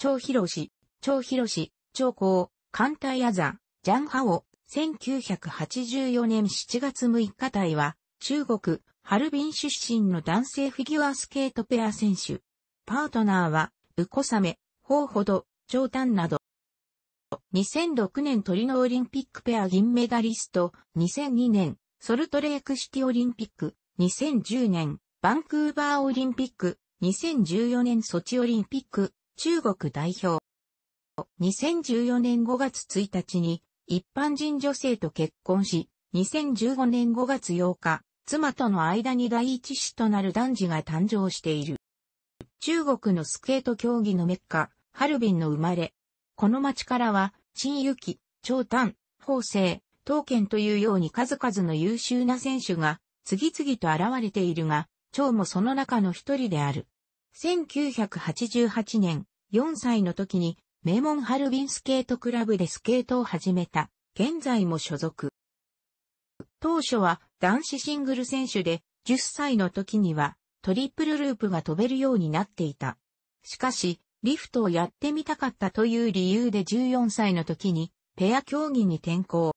張広士、張広士、張高、艦隊アザ、ジャンハオ、1984年7月6日隊は、中国、ハルビン出身の男性フィギュアスケートペア選手。パートナーは、ウコサメ、ホウホド、ジョータンなど。2006年トリノオリンピックペア銀メダリスト、2002年、ソルトレークシティオリンピック、2010年、バンクーバーオリンピック、2014年ソチオリンピック、中国代表。2014年5月1日に一般人女性と結婚し、2015年5月8日、妻との間に第一子となる男児が誕生している。中国のスケート競技のメッカ、ハルビンの生まれ。この町からは、陳由紀、長丹、法政、刀剣というように数々の優秀な選手が次々と現れているが、長もその中の一人である。1988年、4歳の時に名門ハルビンスケートクラブでスケートを始めた。現在も所属。当初は男子シングル選手で10歳の時にはトリプルループが飛べるようになっていた。しかし、リフトをやってみたかったという理由で14歳の時にペア競技に転向。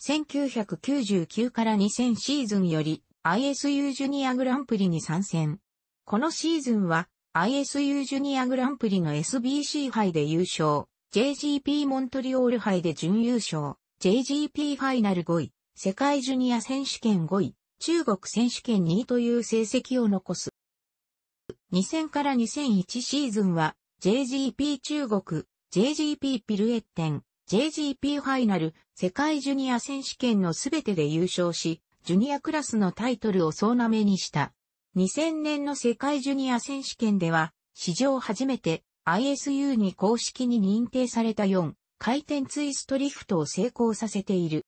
1999から2000シーズンより ISU ジュニアグランプリに参戦。このシーズンは ISU ジュニアグランプリの SBC 杯で優勝、JGP モントリオール杯で準優勝、JGP ファイナル5位、世界ジュニア選手権5位、中国選手権2位という成績を残す。2000から2001シーズンは、JGP 中国、JGP ピルエッテン、JGP ファイナル、世界ジュニア選手権のすべてで優勝し、ジュニアクラスのタイトルを総なめにした。2000年の世界ジュニア選手権では、史上初めて ISU に公式に認定された4回転ツイストリフトを成功させている。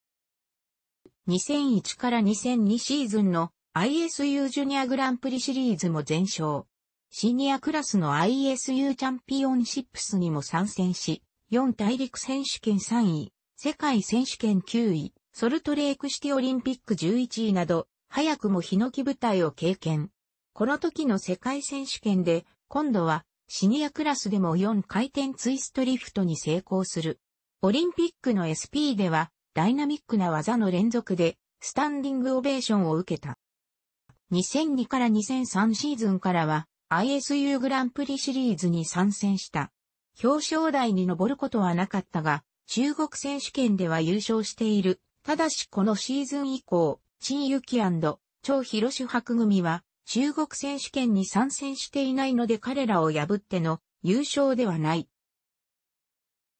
2001から2002シーズンの ISU ジュニアグランプリシリーズも全勝。シニアクラスの ISU チャンピオンシップスにも参戦し、4大陸選手権3位、世界選手権9位、ソルトレークシティオリンピック11位など、早くもヒノキ舞台を経験。この時の世界選手権で、今度はシニアクラスでも4回転ツイストリフトに成功する。オリンピックの SP では、ダイナミックな技の連続で、スタンディングオベーションを受けた。2002から2003シーズンからは、ISU グランプリシリーズに参戦した。表彰台に上ることはなかったが、中国選手権では優勝している。ただしこのシーズン以降、陳幸長広主博組は中国選手権に参戦していないので彼らを破っての優勝ではない。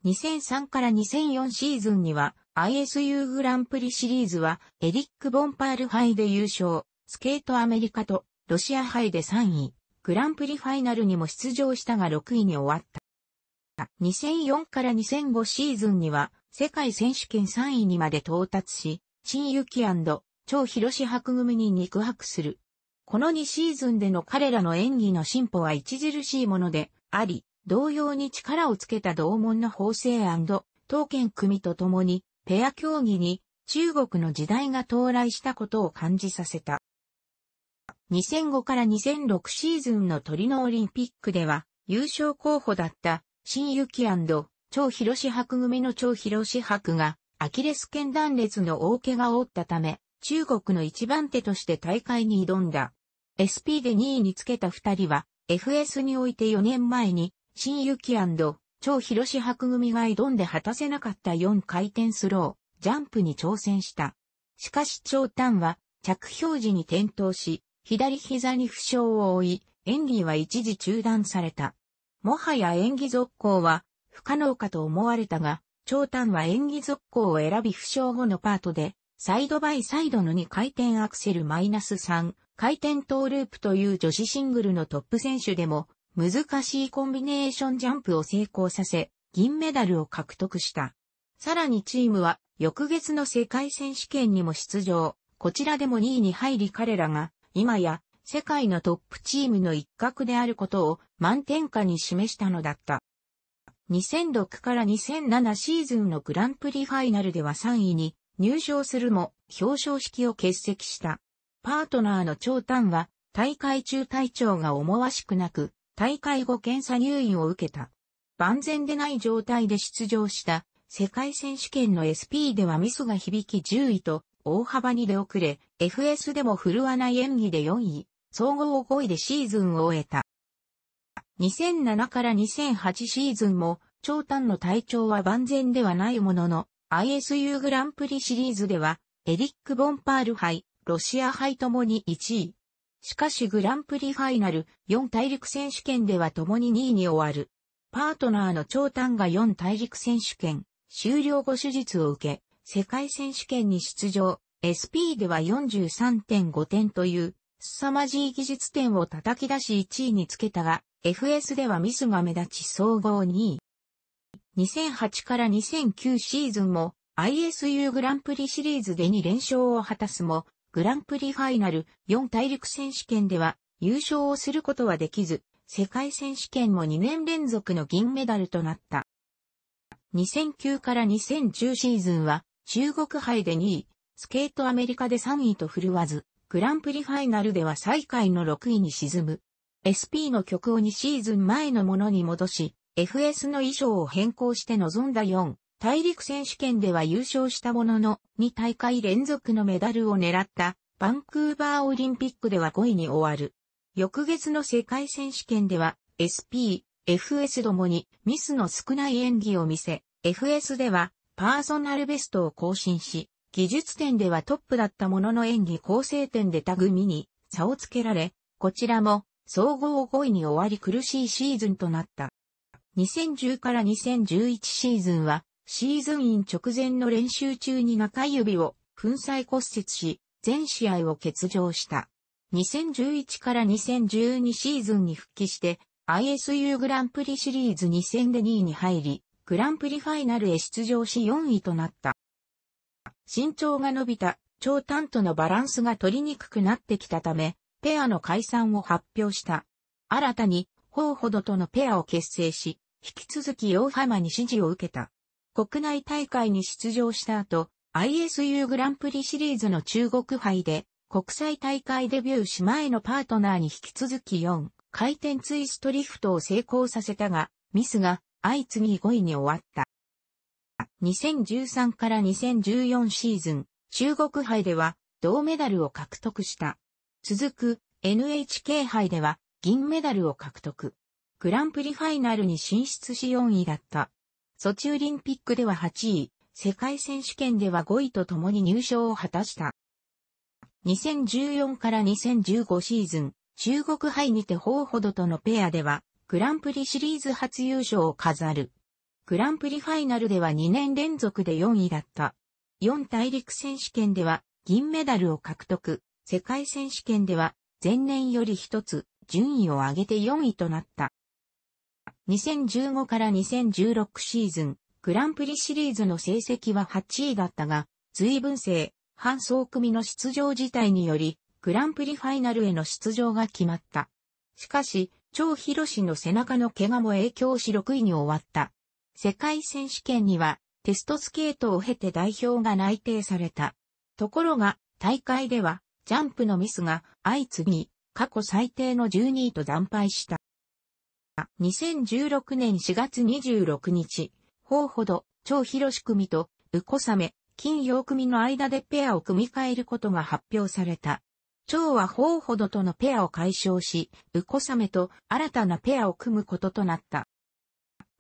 2003から2004シーズンには ISU グランプリシリーズはエリック・ボンパール杯で優勝、スケートアメリカとロシア杯で3位、グランプリファイナルにも出場したが6位に終わった。2004から2005シーズンには世界選手権3位にまで到達し、陳幸超広志博組に肉薄する。この2シーズンでの彼らの演技の進歩は著しいものであり、同様に力をつけた同門の法制刀剣組と共に、ペア競技に中国の時代が到来したことを感じさせた。2005から2006シーズンのトリノオリンピックでは、優勝候補だった新ユキ超広志博組の超広志博が、アキレス腱断裂の大怪我を負ったため、中国の一番手として大会に挑んだ。SP で2位につけた2人は、FS において4年前に、新ユキ超広志博組が挑んで果たせなかった4回転スロー、ジャンプに挑戦した。しかし長短は、着氷時に転倒し、左膝に負傷を負い、演技は一時中断された。もはや演技続行は不可能かと思われたが、長短は演技続行を選び負傷後のパートで、サイドバイサイドの2回転アクセルマイナス3、回転トーループという女子シングルのトップ選手でも、難しいコンビネーションジャンプを成功させ、銀メダルを獲得した。さらにチームは、翌月の世界選手権にも出場。こちらでも2位に入り彼らが、今や、世界のトップチームの一角であることを満点下に示したのだった。2006から2007シーズンのグランプリファイナルでは3位に入賞するも表彰式を欠席した。パートナーの長短は、大会中体調が思わしくなく、大会後検査入院を受けた。万全でない状態で出場した世界選手権の SP ではミスが響き10位と大幅に出遅れ、FS でも振るわない演技で4位、総合5位でシーズンを終えた。2007から2008シーズンも、長短の体調は万全ではないものの、ISU グランプリシリーズでは、エリック・ボンパール杯、ロシア杯ともに1位。しかしグランプリファイナル4大陸選手権では共に2位に終わる。パートナーの長短が4大陸選手権終了後手術を受け、世界選手権に出場。SP では43.5点という凄まじい技術点を叩き出し1位につけたが、FS ではミスが目立ち総合2位。2008から2009シーズンも ISU グランプリシリーズで2連勝を果たすも、グランプリファイナル4大陸選手権では優勝をすることはできず、世界選手権も2年連続の銀メダルとなった。2009から2010シーズンは中国杯で2位、スケートアメリカで3位と振るわず、グランプリファイナルでは最下位の6位に沈む。SP の曲を2シーズン前のものに戻し、FS の衣装を変更して臨んだ4大陸選手権では優勝したものの、2大会連続のメダルを狙った、バンクーバーオリンピックでは5位に終わる。翌月の世界選手権では、SP、FS どもにミスの少ない演技を見せ、FS ではパーソナルベストを更新し、技術点ではトップだったものの演技構成点でタグミに差をつけられ、こちらも総合5位に終わり苦しいシーズンとなった。2010から2011シーズンはシーズンイン直前の練習中に中指を粉砕骨折し、全試合を欠場した。2011から2012シーズンに復帰して、ISU グランプリシリーズ2戦で2位に入り、グランプリファイナルへ出場し4位となった。身長が伸びた長短とのバランスが取りにくくなってきたため、ペアの解散を発表した。新たに、ホーホドとのペアを結成し、引き続き大浜に支持を受けた。国内大会に出場した後、ISU グランプリシリーズの中国杯で、国際大会デビューし前のパートナーに引き続き4回転ツイストリフトを成功させたが、ミスが相次ぎ5位に終わった。2013から2014シーズン、中国杯では銅メダルを獲得した。続く NHK 杯では銀メダルを獲得。グランプリファイナルに進出し4位だった。ソチオリンピックでは8位、世界選手権では5位と共に入賞を果たした。2014から2015シーズン、中国杯にてホーほどとのペアでは、グランプリシリーズ初優勝を飾る。グランプリファイナルでは2年連続で4位だった。4大陸選手権では銀メダルを獲得。世界選手権では前年より1つ順位を上げて4位となった。2015から2016シーズン、グランプリシリーズの成績は8位だったが、随分性、半層組の出場自体により、グランプリファイナルへの出場が決まった。しかし、超広士の背中の怪我も影響し6位に終わった。世界選手権には、テストスケートを経て代表が内定された。ところが、大会では、ジャンプのミスが相次ぎ、過去最低の12位と惨敗した。2016年4月26日、方ほど、超広し組と、うこさめ、金曜組の間でペアを組み替えることが発表された。超は方ほどとのペアを解消し、うこさめと新たなペアを組むこととなった。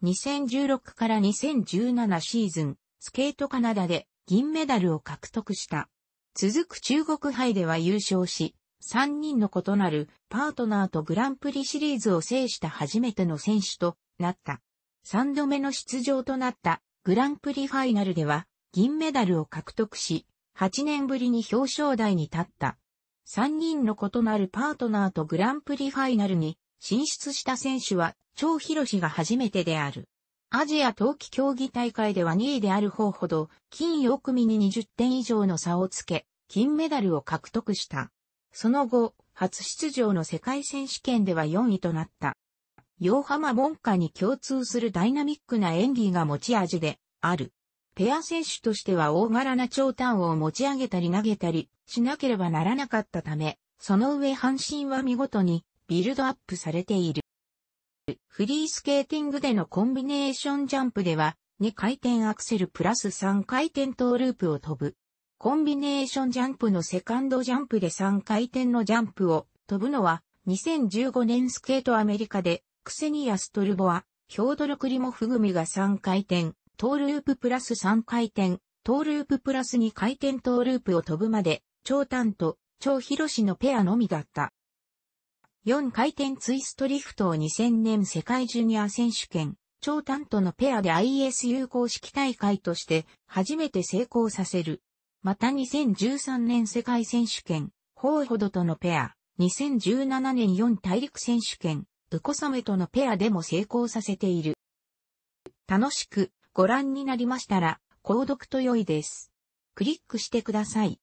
2016から2017シーズン、スケートカナダで銀メダルを獲得した。続く中国杯では優勝し、3人の異なるパートナーとグランプリシリーズを制した初めての選手となった。3度目の出場となったグランプリファイナルでは銀メダルを獲得し、8年ぶりに表彰台に立った。3人の異なるパートナーとグランプリファイナルに進出した選手は張広士が初めてである。アジア冬季競技大会では2位である方ほど、金4組に20点以上の差をつけ、金メダルを獲得した。その後、初出場の世界選手権では4位となった。洋浜文化に共通するダイナミックな演技が持ち味である。ペア選手としては大柄な長短を持ち上げたり投げたりしなければならなかったため、その上半身は見事にビルドアップされている。フリースケーティングでのコンビネーションジャンプでは、2回転アクセルプラス3回転トーループを飛ぶコンビネーションジャンプのセカンドジャンプで3回転のジャンプを飛ぶのは2015年スケートアメリカでクセニア・ストルボア、ヒョードル・クリモフグミが3回転、トーループプラス3回転、トーループプラス2回転トーループを飛ぶまで、超短と超広しのペアのみだった。4回転ツイストリフトを2000年世界ジュニア選手権、超短とのペアで ISU 公式大会として初めて成功させる。また2013年世界選手権、ホーホドとのペア、2017年4大陸選手権、ウコサメとのペアでも成功させている。楽しくご覧になりましたら、購読と良いです。クリックしてください。